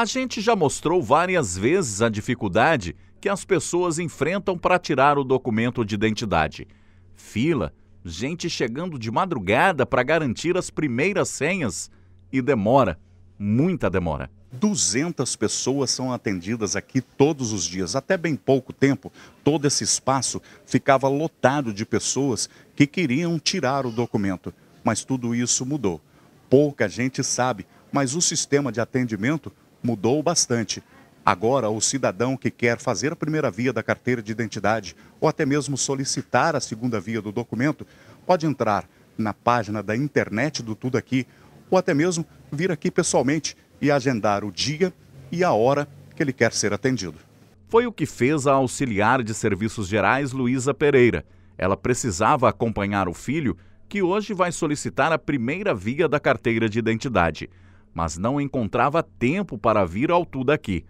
A gente já mostrou várias vezes a dificuldade que as pessoas enfrentam para tirar o documento de identidade. Fila, gente chegando de madrugada para garantir as primeiras senhas e demora, muita demora. 200 pessoas são atendidas aqui todos os dias. Até bem pouco tempo, todo esse espaço ficava lotado de pessoas que queriam tirar o documento. Mas tudo isso mudou. Pouca gente sabe, mas o sistema de atendimento mudou bastante. Agora, o cidadão que quer fazer a primeira via da carteira de identidade ou até mesmo solicitar a segunda via do documento, pode entrar na página da internet do Tudo Aqui ou até mesmo vir aqui pessoalmente e agendar o dia e a hora que ele quer ser atendido. Foi o que fez a auxiliar de serviços gerais Luísa Pereira. Ela precisava acompanhar o filho, que hoje vai solicitar a primeira via da carteira de identidade mas não encontrava tempo para vir ao tudo aqui.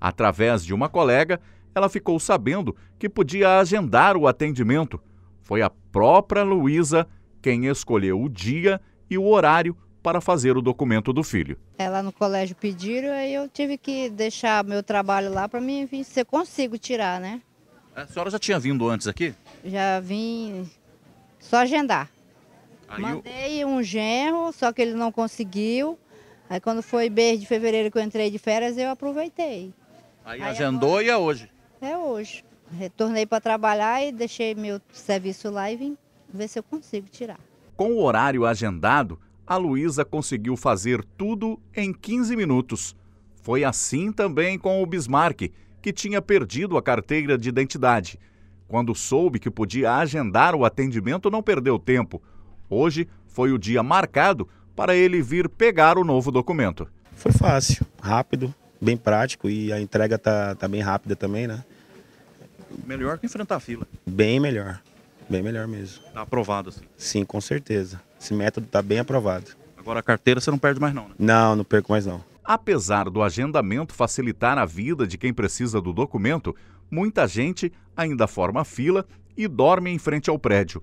Através de uma colega, ela ficou sabendo que podia agendar o atendimento. Foi a própria Luísa quem escolheu o dia e o horário para fazer o documento do filho. Ela no colégio pediram, aí eu tive que deixar meu trabalho lá para mim ver se eu consigo tirar, né? A senhora já tinha vindo antes aqui? Já vim só agendar. Aí Mandei eu... um genro, só que ele não conseguiu. Aí quando foi mês de fevereiro que eu entrei de férias, eu aproveitei. Aí, Aí agendou agora... e é hoje? É hoje. Retornei para trabalhar e deixei meu serviço lá e vim ver se eu consigo tirar. Com o horário agendado, a Luísa conseguiu fazer tudo em 15 minutos. Foi assim também com o Bismarck, que tinha perdido a carteira de identidade. Quando soube que podia agendar o atendimento, não perdeu tempo. Hoje foi o dia marcado para ele vir pegar o novo documento. Foi fácil, rápido, bem prático e a entrega tá, tá bem rápida também, né? Melhor que enfrentar a fila. Bem melhor, bem melhor mesmo. Está aprovado, sim? Sim, com certeza. Esse método tá bem aprovado. Agora a carteira você não perde mais não, né? Não, não perco mais não. Apesar do agendamento facilitar a vida de quem precisa do documento, muita gente ainda forma fila e dorme em frente ao prédio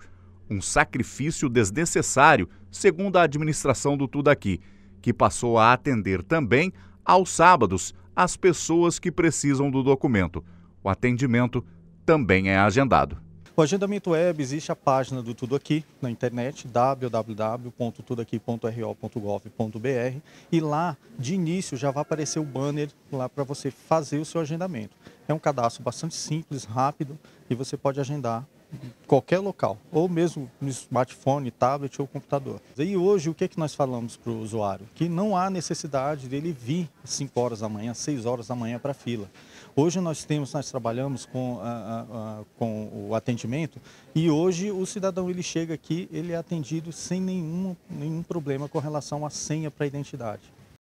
um sacrifício desnecessário, segundo a administração do Tudo Aqui, que passou a atender também aos sábados as pessoas que precisam do documento. O atendimento também é agendado. O agendamento web existe a página do Tudo Aqui na internet, www.tudoaqui.ro.gov.br e lá, de início, já vai aparecer o banner lá para você fazer o seu agendamento. É um cadastro bastante simples, rápido, e você pode agendar qualquer local, ou mesmo no smartphone, tablet ou computador. E hoje, o que, é que nós falamos para o usuário? Que não há necessidade dele vir 5 horas da manhã, 6 horas da manhã para a fila. Hoje nós temos, nós trabalhamos com, a, ah, a, ah, a, ah, com o atendimento e hoje o cidadão ele chega aqui, ele é atendido sem nenhum, nenhum problema com relação à senha para a identidade.